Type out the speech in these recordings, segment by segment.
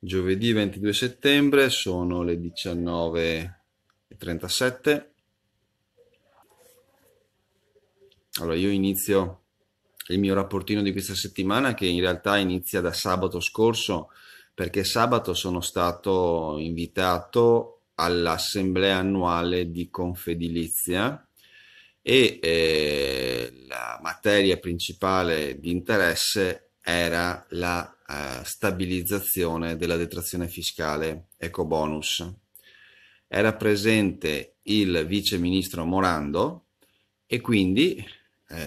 Giovedì 22 settembre sono le 19.37. Allora io inizio il mio rapportino di questa settimana che in realtà inizia da sabato scorso perché sabato sono stato invitato all'assemblea annuale di Confedilizia e eh, la materia principale di interesse era la eh, stabilizzazione della detrazione fiscale ecobonus. Era presente il vice ministro Morando e quindi eh,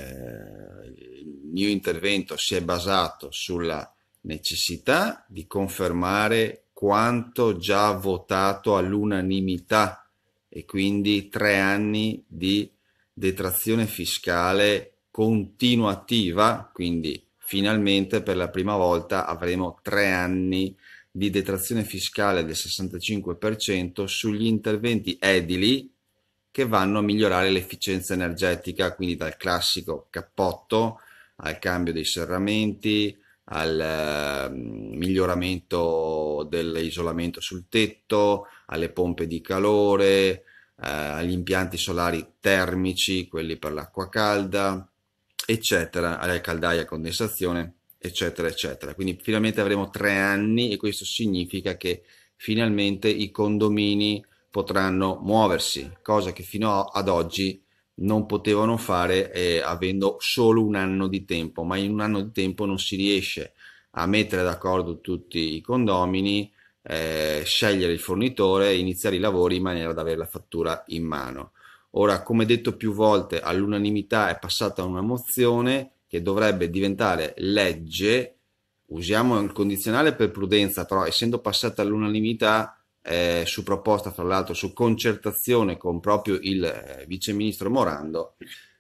il mio intervento si è basato sulla necessità di confermare quanto già votato all'unanimità e quindi tre anni di detrazione fiscale continuativa, quindi finalmente per la prima volta avremo tre anni di detrazione fiscale del 65% sugli interventi edili che vanno a migliorare l'efficienza energetica, quindi dal classico cappotto al cambio dei serramenti, al ehm, miglioramento dell'isolamento sul tetto, alle pompe di calore, eh, agli impianti solari termici, quelli per l'acqua calda, eccetera, alle caldaie a condensazione, eccetera, eccetera. Quindi finalmente avremo tre anni e questo significa che finalmente i condomini potranno muoversi, cosa che fino ad oggi non potevano fare eh, avendo solo un anno di tempo, ma in un anno di tempo non si riesce a mettere d'accordo tutti i condomini, eh, scegliere il fornitore, iniziare i lavori in maniera da avere la fattura in mano. Ora, come detto più volte, all'unanimità è passata una mozione che dovrebbe diventare legge. Usiamo il condizionale per prudenza, però essendo passata all'unanimità eh, su proposta, fra l'altro, su concertazione con proprio il eh, viceministro Morando,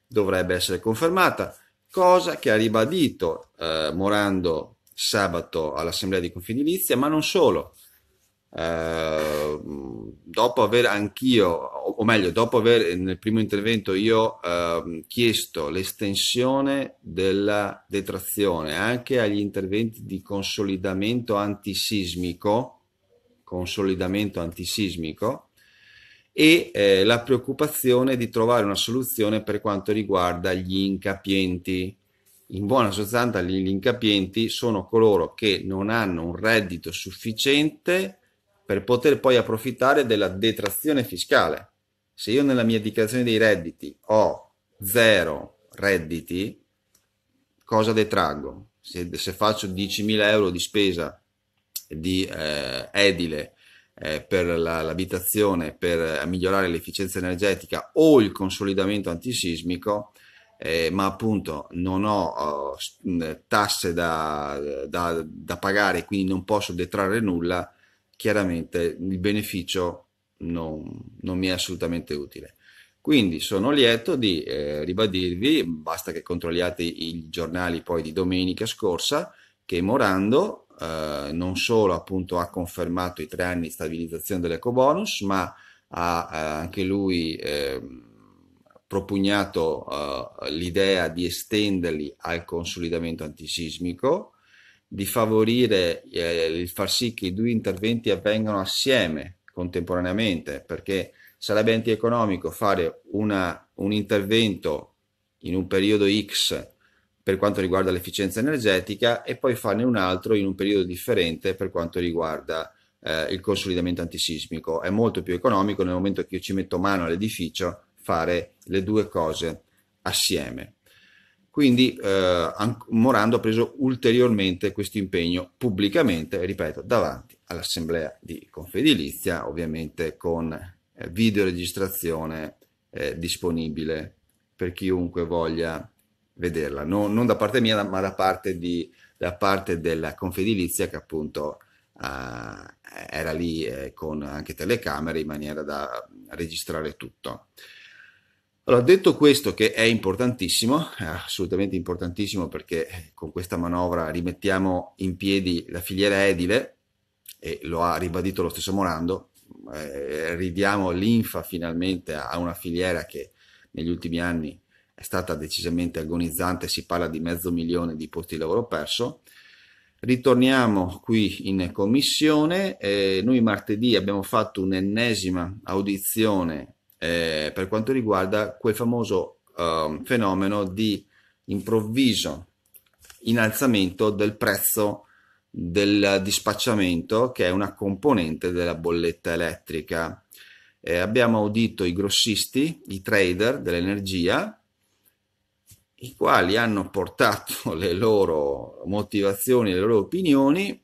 dovrebbe essere confermata, cosa che ha ribadito eh, Morando sabato all'Assemblea di Confedilizia, ma non solo. Eh, dopo aver anch'io, o meglio, dopo aver eh, nel primo intervento io eh, chiesto l'estensione della detrazione anche agli interventi di consolidamento antisismico, consolidamento antisismico e eh, la preoccupazione di trovare una soluzione per quanto riguarda gli incapienti. In buona sostanza gli incapienti sono coloro che non hanno un reddito sufficiente per poter poi approfittare della detrazione fiscale. Se io nella mia dichiarazione dei redditi ho zero redditi, cosa detraggo? Se, se faccio 10.000 euro di spesa di eh, edile eh, per la, l'abitazione, per eh, migliorare l'efficienza energetica o il consolidamento antisismico, eh, ma appunto non ho oh, tasse da, da, da pagare, quindi non posso detrarre nulla, chiaramente il beneficio non, non mi è assolutamente utile. Quindi sono lieto di eh, ribadirvi, basta che controlliate i giornali poi di domenica scorsa, che Morando eh, non solo appunto ha confermato i tre anni di stabilizzazione dell'ecobonus, ma ha eh, anche lui ehm, propugnato eh, l'idea di estenderli al consolidamento antisismico, di favorire eh, il far sì che i due interventi avvengano assieme, contemporaneamente, perché sarebbe antieconomico fare una, un intervento in un periodo X per quanto riguarda l'efficienza energetica e poi farne un altro in un periodo differente per quanto riguarda eh, il consolidamento antisismico. È molto più economico nel momento che io ci metto mano all'edificio fare le due cose assieme. Quindi eh, Morando ha preso ulteriormente questo impegno pubblicamente, ripeto, davanti all'assemblea di Confedilizia, ovviamente con eh, videoregistrazione eh, disponibile per chiunque voglia vederla, non, non da parte mia ma da parte, di, da parte della Confedilizia che appunto Uh, era lì eh, con anche telecamere in maniera da registrare tutto. Allora, detto questo che è importantissimo, è assolutamente importantissimo perché eh, con questa manovra rimettiamo in piedi la filiera edile e lo ha ribadito lo stesso Morando, eh, ridiamo l'infa finalmente a una filiera che negli ultimi anni è stata decisamente agonizzante, si parla di mezzo milione di posti di lavoro perso. Ritorniamo qui in commissione, eh, noi martedì abbiamo fatto un'ennesima audizione eh, per quanto riguarda quel famoso eh, fenomeno di improvviso innalzamento del prezzo del dispacciamento che è una componente della bolletta elettrica. Eh, abbiamo udito i grossisti, i trader dell'energia, i quali hanno portato le loro motivazioni, le loro opinioni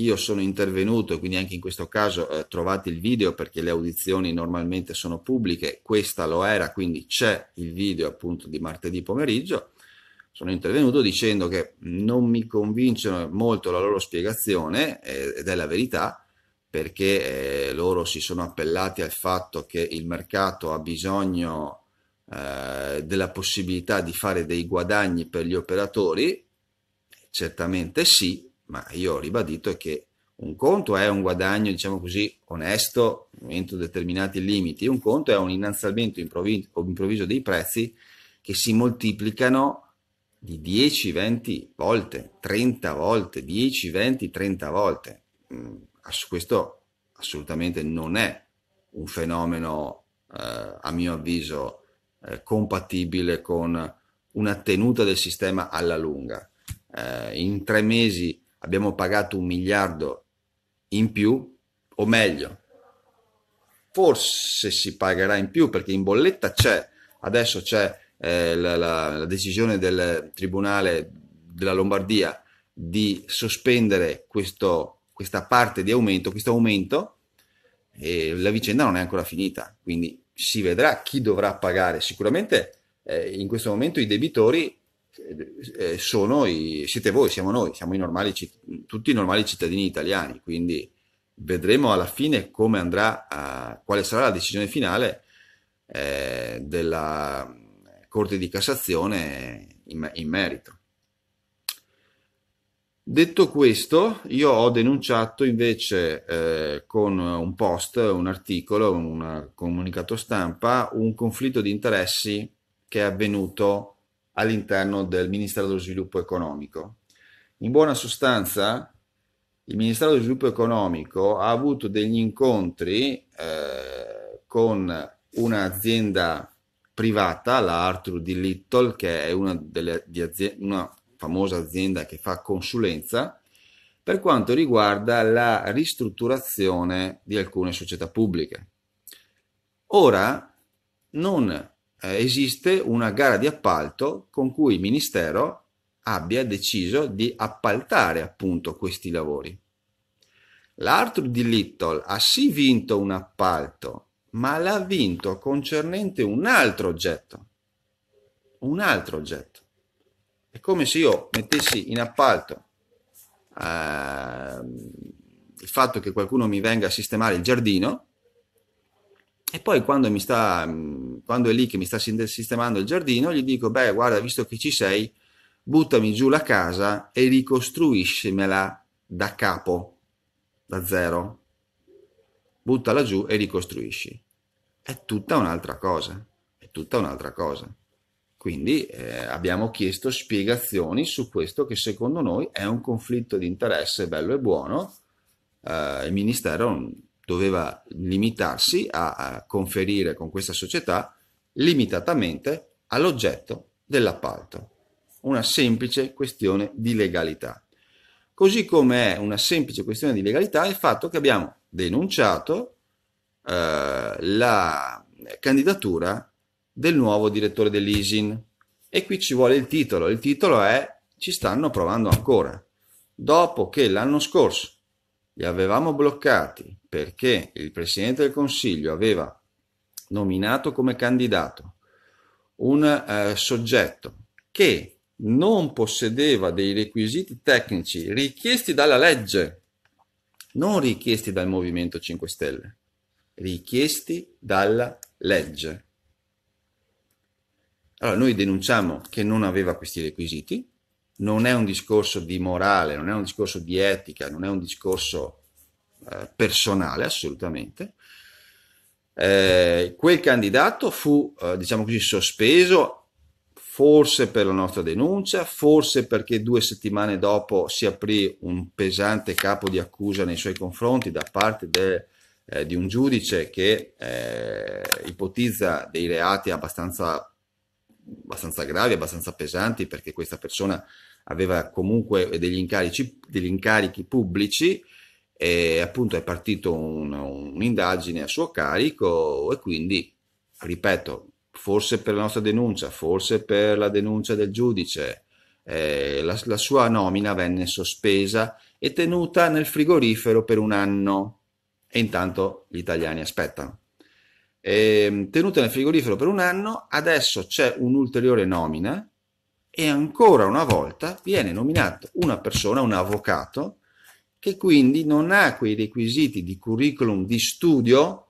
io sono intervenuto e quindi anche in questo caso eh, trovate il video perché le audizioni normalmente sono pubbliche, questa lo era, quindi c'è il video appunto di martedì pomeriggio. Sono intervenuto dicendo che non mi convince molto la loro spiegazione eh, ed è la verità perché eh, loro si sono appellati al fatto che il mercato ha bisogno eh, della possibilità di fare dei guadagni per gli operatori. Certamente sì, ma io ho ribadito è che un conto è un guadagno, diciamo così, onesto entro determinati limiti, un conto è un innalzamento improvviso dei prezzi che si moltiplicano di 10, 20 volte, 30 volte, 10, 20, 30 volte. Mm, questo assolutamente non è un fenomeno, eh, a mio avviso, eh, compatibile con una tenuta del sistema alla lunga. Eh, in tre mesi abbiamo pagato un miliardo in più, o meglio, forse si pagherà in più perché in bolletta c'è, adesso c'è eh, la, la, la decisione del Tribunale della Lombardia di sospendere questo, questa parte di aumento, questo aumento, e la vicenda non è ancora finita, quindi si vedrà chi dovrà pagare. Sicuramente eh, in questo momento i debitori eh, sono i, siete voi, siamo noi, siamo i normali, tutti i normali cittadini italiani, quindi vedremo alla fine come andrà, a, quale sarà la decisione finale eh, della eh, Corte di Cassazione in, in merito. Detto questo, io ho denunciato invece eh, con un post, un articolo, un comunicato stampa, un conflitto di interessi che è avvenuto all'interno del Ministero dello Sviluppo Economico. In buona sostanza, il Ministero dello Sviluppo Economico ha avuto degli incontri eh, con un'azienda privata, la Arthur di Little, che è una, delle, aziende, una famosa azienda che fa consulenza, per quanto riguarda la ristrutturazione di alcune società pubbliche. Ora, non eh, esiste una gara di appalto con cui il Ministero abbia deciso di appaltare appunto questi lavori. L'Arthur di Little ha sì vinto un appalto, ma l'ha vinto concernente un altro oggetto. Un altro oggetto. È come se io mettessi in appalto eh, il fatto che qualcuno mi venga a sistemare il giardino, e poi quando, mi sta, quando è lì che mi sta sistemando il giardino, gli dico, beh, guarda, visto che ci sei, buttami giù la casa e ricostruiscimela da capo, da zero. Buttala giù e ricostruisci. È tutta un'altra cosa, è tutta un'altra cosa. Quindi eh, abbiamo chiesto spiegazioni su questo che secondo noi è un conflitto di interesse bello e buono. Eh, il Ministero doveva limitarsi a, a conferire con questa società limitatamente all'oggetto dell'appalto. Una semplice questione di legalità. Così come è una semplice questione di legalità il fatto che abbiamo denunciato eh, la candidatura del nuovo direttore dell'ISIN. E qui ci vuole il titolo. Il titolo è Ci stanno provando ancora. Dopo che l'anno scorso li avevamo bloccati perché il Presidente del Consiglio aveva nominato come candidato un eh, soggetto che non possedeva dei requisiti tecnici richiesti dalla legge, non richiesti dal Movimento 5 Stelle, richiesti dalla legge. Allora noi denunciamo che non aveva questi requisiti, non è un discorso di morale, non è un discorso di etica, non è un discorso eh, personale, assolutamente. Eh, quel candidato fu, eh, diciamo così, sospeso forse per la nostra denuncia, forse perché due settimane dopo si aprì un pesante capo di accusa nei suoi confronti da parte de, eh, di un giudice che eh, ipotizza dei reati abbastanza, abbastanza, gravi, abbastanza pesanti, perché questa persona aveva comunque degli degli incarichi pubblici e appunto è partito un, un'indagine a suo carico e quindi, ripeto, forse per la nostra denuncia, forse per la denuncia del giudice, eh, la, la sua nomina venne sospesa e tenuta nel frigorifero per un anno. E intanto gli italiani aspettano ehm, tenuta nel frigorifero per un anno, adesso c'è un'ulteriore nomina e ancora una volta viene nominata una persona, un avvocato, che quindi non ha quei requisiti di curriculum di studio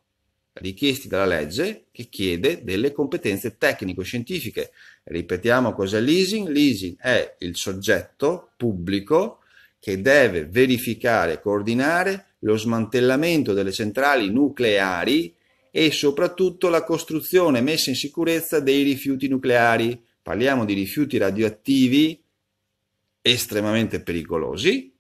richiesti dalla legge che chiede delle competenze tecnico-scientifiche. Ripetiamo cos'è leasing. Leasing è il soggetto pubblico che deve verificare, e coordinare lo smantellamento delle centrali nucleari e soprattutto la costruzione e messa in sicurezza dei rifiuti nucleari. Parliamo di rifiuti radioattivi estremamente pericolosi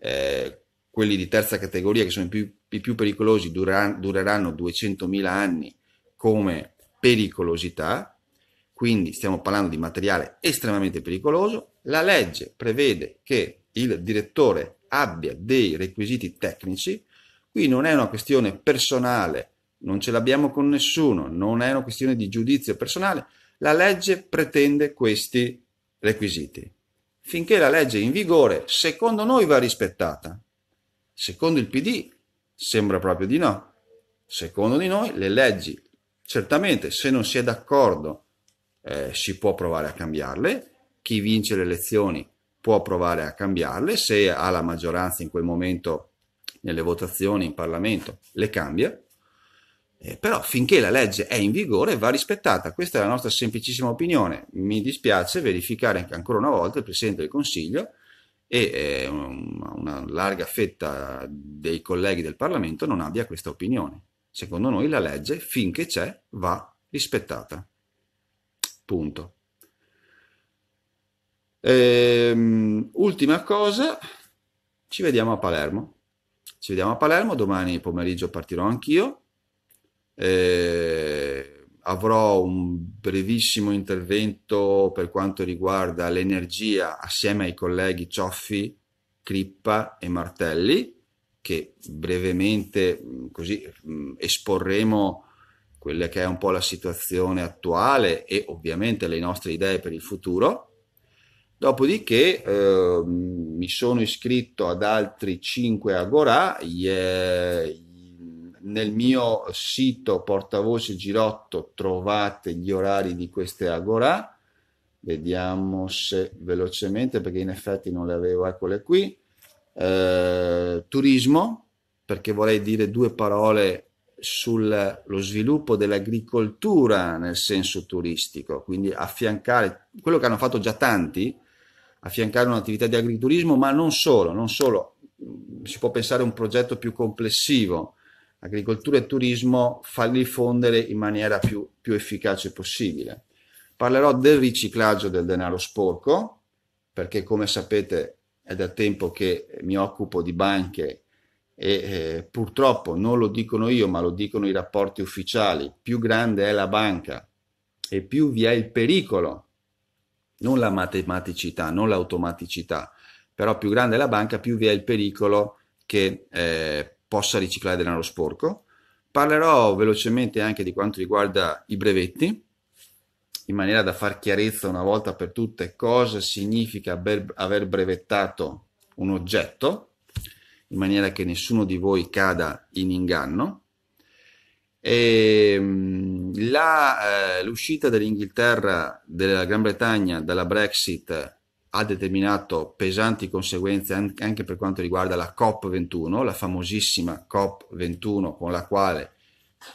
eh, quelli di terza categoria che sono i più, i più pericolosi dureranno, dureranno 200.000 anni come pericolosità, quindi stiamo parlando di materiale estremamente pericoloso. La legge prevede che il direttore abbia dei requisiti tecnici, qui non è una questione personale, non ce l'abbiamo con nessuno, non è una questione di giudizio personale, la legge pretende questi requisiti finché la legge è in vigore, secondo noi va rispettata. Secondo il PD sembra proprio di no. Secondo di noi le leggi, certamente se non si è d'accordo eh, si può provare a cambiarle, chi vince le elezioni può provare a cambiarle, se ha la maggioranza in quel momento nelle votazioni in Parlamento le cambia, eh, però finché la legge è in vigore va rispettata, questa è la nostra semplicissima opinione. Mi dispiace verificare ancora una volta il Presidente del Consiglio e eh, una larga fetta dei colleghi del Parlamento non abbia questa opinione. Secondo noi la legge, finché c'è, va rispettata. Punto. Ehm, ultima cosa, ci vediamo a Palermo. Ci vediamo a Palermo, domani pomeriggio partirò anch'io. Eh, avrò un brevissimo intervento per quanto riguarda l'energia assieme ai colleghi Cioffi, Crippa e Martelli, che brevemente mm, così mm, esporremo quella che è un po' la situazione attuale e ovviamente le nostre idee per il futuro. Dopodiché eh, mi sono iscritto ad altri 5 Agorà, nel mio sito Portavoce Girotto trovate gli orari di queste agora Vediamo se velocemente, perché in effetti non le avevo, eccole qui. Eh, turismo, perché vorrei dire due parole sullo sviluppo dell'agricoltura nel senso turistico, quindi affiancare quello che hanno fatto già tanti, affiancare un'attività di agriturismo, ma non solo, non solo, mm, si può pensare a un progetto più complessivo agricoltura e turismo, farli fondere in maniera più, più efficace possibile. Parlerò del riciclaggio del denaro sporco, perché come sapete è da tempo che mi occupo di banche e eh, purtroppo non lo dicono io, ma lo dicono i rapporti ufficiali, più grande è la banca e più vi è il pericolo, non la matematicità, non l'automaticità, però più grande è la banca, più vi è il pericolo che eh, possa riciclare denaro sporco. Parlerò velocemente anche di quanto riguarda i brevetti, in maniera da far chiarezza una volta per tutte cosa significa aver brevettato un oggetto, in maniera che nessuno di voi cada in inganno. E ehm, la, eh, l'uscita dell'Inghilterra, della Gran Bretagna dalla Brexit ha determinato pesanti conseguenze anche per quanto riguarda la COP21, la famosissima COP21 con la quale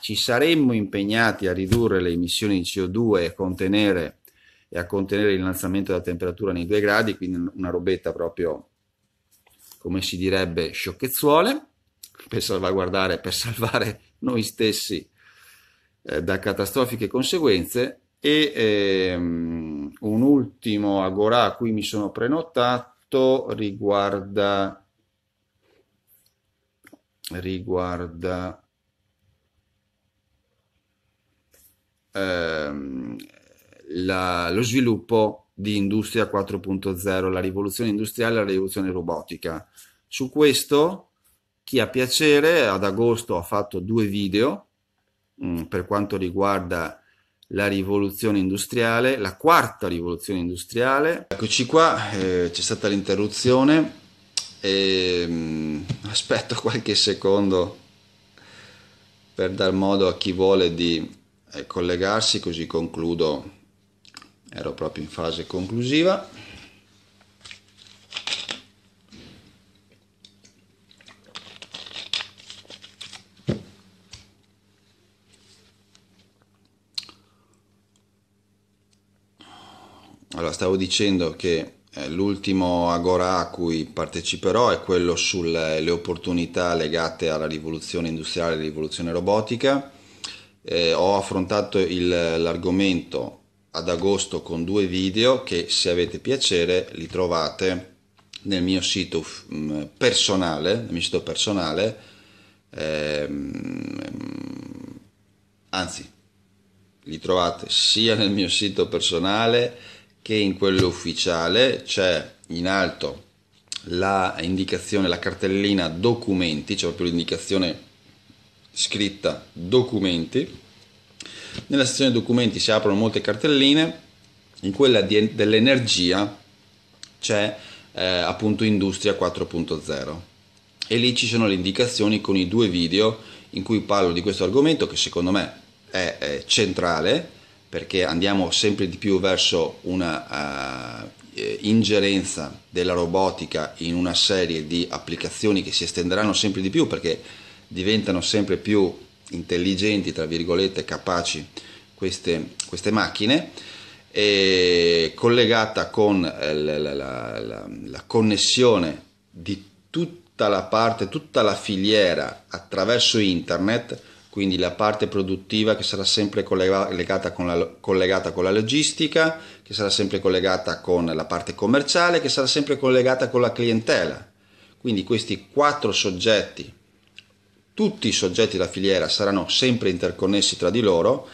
ci saremmo impegnati a ridurre le emissioni di CO2 e a contenere, e a contenere l'innalzamento della temperatura nei due gradi, quindi una robetta proprio, come si direbbe, sciocchezzuole, per salvaguardare, per salvare noi stessi eh, da catastrofiche conseguenze e... Ehm, un ultimo agora a cui mi sono prenotato riguarda riguarda ehm, la, lo sviluppo di Industria 4.0, la rivoluzione industriale la rivoluzione robotica. Su questo, chi ha piacere, ad agosto ha fatto due video mh, mm, per quanto riguarda la rivoluzione industriale, la quarta rivoluzione industriale. Eccoci qua, eh, c'è stata l'interruzione, e, ehm, aspetto qualche secondo per dar modo a chi vuole di eh, collegarsi, così concludo, ero proprio in fase conclusiva. Allora, stavo dicendo che eh, l'ultimo Agora a cui parteciperò è quello sulle opportunità legate alla rivoluzione industriale e alla rivoluzione robotica. Eh, ho affrontato il, l'argomento ad agosto con due video che se avete piacere li trovate nel mio sito mm, personale, nel mio sito personale ehm, anzi li trovate sia nel mio sito personale che in quello ufficiale c'è in alto la indicazione, la cartellina documenti, c'è cioè proprio l'indicazione scritta documenti. Nella sezione documenti si aprono molte cartelline, in quella di, dell'energia c'è eh, appunto industria 4.0 e lì ci sono le indicazioni con i due video in cui parlo di questo argomento che secondo me è, è centrale perché andiamo sempre di più verso una uh, ingerenza della robotica in una serie di applicazioni che si estenderanno sempre di più perché diventano sempre più intelligenti, tra virgolette, capaci queste, queste macchine e collegata con eh, la, la, la, la connessione di tutta la parte, tutta la filiera attraverso internet quindi la parte produttiva che sarà sempre collegata con, la, collegata con, la, logistica, che sarà sempre collegata con la parte commerciale, che sarà sempre collegata con la clientela. Quindi questi quattro soggetti, tutti i soggetti della filiera saranno sempre interconnessi tra di loro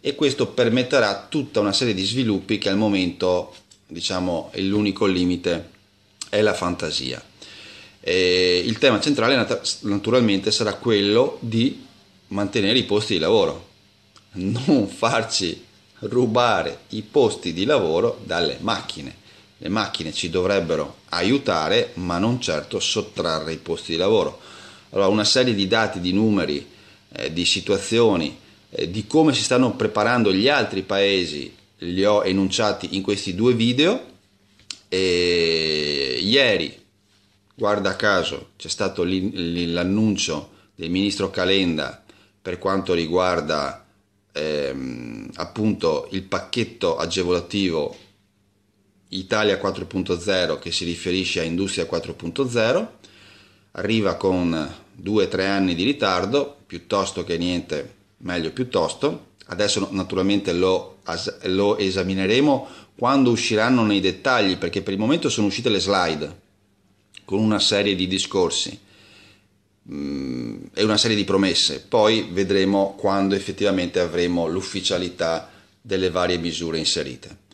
e questo permetterà tutta una serie di sviluppi che al momento diciamo è l'unico limite, è la fantasia. E il tema centrale naturalmente sarà quello di mantenere i posti di lavoro, non farci rubare i posti di lavoro dalle macchine. Le macchine ci dovrebbero aiutare, ma non certo sottrarre i posti di lavoro. Allora, una serie di dati, di numeri, eh, di situazioni, eh, di come si stanno preparando gli altri paesi, li ho enunciati in questi due video. E ieri, guarda caso, c'è stato l'annuncio del ministro Calenda per quanto riguarda ehm, appunto il pacchetto agevolativo Italia 4.0 che si riferisce a Industria 4.0 arriva con 2-3 anni di ritardo piuttosto che niente meglio piuttosto adesso naturalmente lo, lo esamineremo quando usciranno nei dettagli perché per il momento sono uscite le slide con una serie di discorsi mm, è una serie di promesse, poi vedremo quando effettivamente avremo l'ufficialità delle varie misure inserite.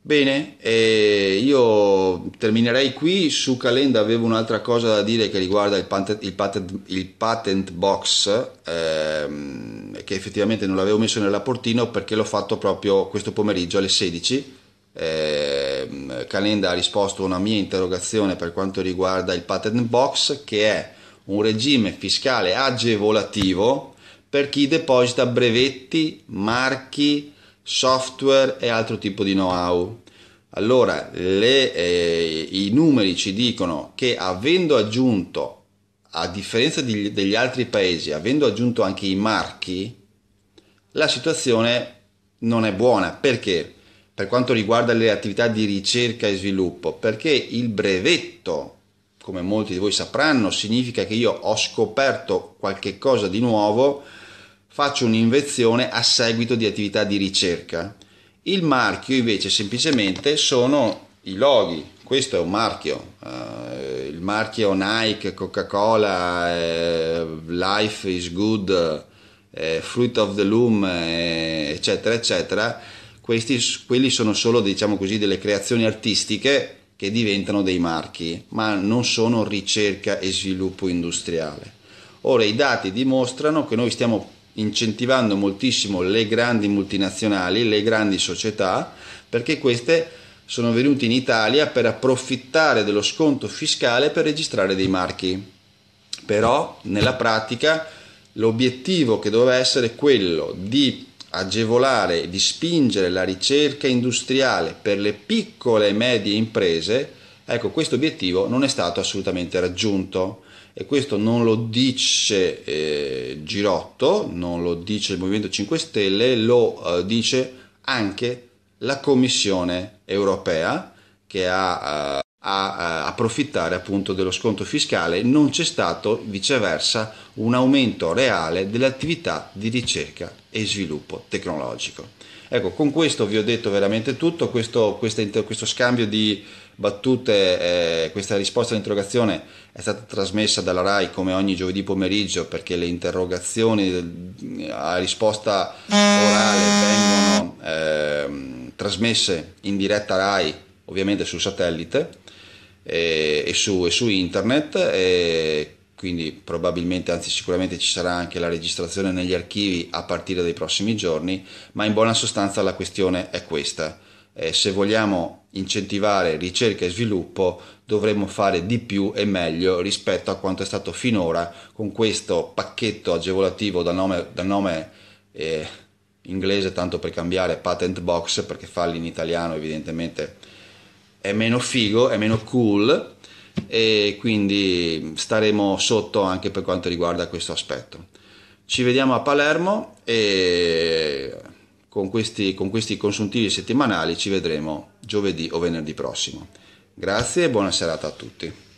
Bene, eh, io terminerei qui, su Calenda avevo un'altra cosa da dire che riguarda il patent, il patent, il patent box, ehm, che effettivamente non l'avevo messo nell'apportino perché l'ho fatto proprio questo pomeriggio alle 16. Eh, Calenda ha risposto a una mia interrogazione per quanto riguarda il patent box che è un regime fiscale agevolativo per chi deposita brevetti, marchi, software e altro tipo di know-how. Allora, le, eh, i numeri ci dicono che avendo aggiunto, a differenza di, degli altri paesi, avendo aggiunto anche i marchi, la situazione non è buona. Perché? Per quanto riguarda le attività di ricerca e sviluppo, perché il brevetto come molti di voi sapranno, significa che io ho scoperto qualche cosa di nuovo, faccio un'invenzione a seguito di attività di ricerca. Il marchio invece semplicemente sono i loghi, questo è un marchio, eh, il marchio Nike, Coca-Cola, eh, Life is Good, eh, Fruit of the Loom, eh, eccetera, eccetera, Questi, quelli sono solo diciamo così, delle creazioni artistiche che diventano dei marchi, ma non sono ricerca e sviluppo industriale. Ora i dati dimostrano che noi stiamo incentivando moltissimo le grandi multinazionali, le grandi società, perché queste sono venute in Italia per approfittare dello sconto fiscale per registrare dei marchi. Però nella pratica l'obiettivo che doveva essere quello di agevolare e di spingere la ricerca industriale per le piccole e medie imprese, ecco questo obiettivo non è stato assolutamente raggiunto e questo non lo dice eh, Girotto, non lo dice il Movimento 5 Stelle, lo eh, dice anche la Commissione europea che ha... Eh, a eh, approfittare appunto dello sconto fiscale, non c'è stato viceversa un aumento reale dell'attività di ricerca e sviluppo tecnologico. Ecco, con questo vi ho detto veramente tutto, questo, questo, questo scambio di battute, eh, questa risposta all'interrogazione è stata trasmessa dalla RAI come ogni giovedì pomeriggio perché le interrogazioni a risposta orale vengono eh, trasmesse in diretta RAI ovviamente sul satellite e, e, su, e su, internet quindi probabilmente, anzi sicuramente ci sarà anche la registrazione negli archivi a partire dai prossimi giorni, ma in buona sostanza la questione è questa. Eh, se vogliamo incentivare ricerca e sviluppo dovremmo fare di più e meglio rispetto a quanto è stato finora con questo pacchetto agevolativo dal nome, dal nome eh, inglese tanto per cambiare patent box perché falli in italiano evidentemente è meno figo, è meno cool e quindi staremo sotto anche per quanto riguarda questo aspetto. Ci vediamo a Palermo e con questi, con questi consuntivi settimanali ci vedremo giovedì o venerdì prossimo. Grazie e buona serata a tutti.